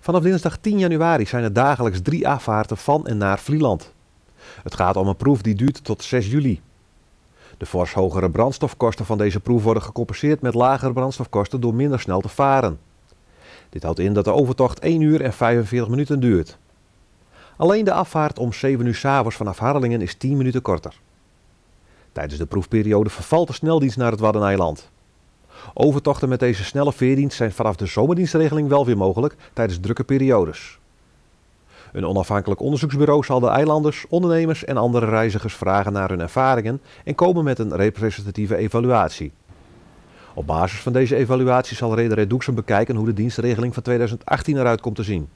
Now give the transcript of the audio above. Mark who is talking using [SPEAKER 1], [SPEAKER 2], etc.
[SPEAKER 1] Vanaf dinsdag 10 januari zijn er dagelijks drie afvaarten van en naar Vlieland. Het gaat om een proef die duurt tot 6 juli. De fors hogere brandstofkosten van deze proef worden gecompenseerd met lagere brandstofkosten door minder snel te varen. Dit houdt in dat de overtocht 1 uur en 45 minuten duurt. Alleen de afvaart om 7 uur s'avonds vanaf Harlingen is 10 minuten korter. Tijdens de proefperiode vervalt de sneldienst naar het Waddeneiland. Overtochten met deze snelle veerdienst zijn vanaf de zomerdienstregeling wel weer mogelijk tijdens drukke periodes. Een onafhankelijk onderzoeksbureau zal de eilanders, ondernemers en andere reizigers vragen naar hun ervaringen en komen met een representatieve evaluatie. Op basis van deze evaluatie zal Rederij Doeksen bekijken hoe de dienstregeling van 2018 eruit komt te zien.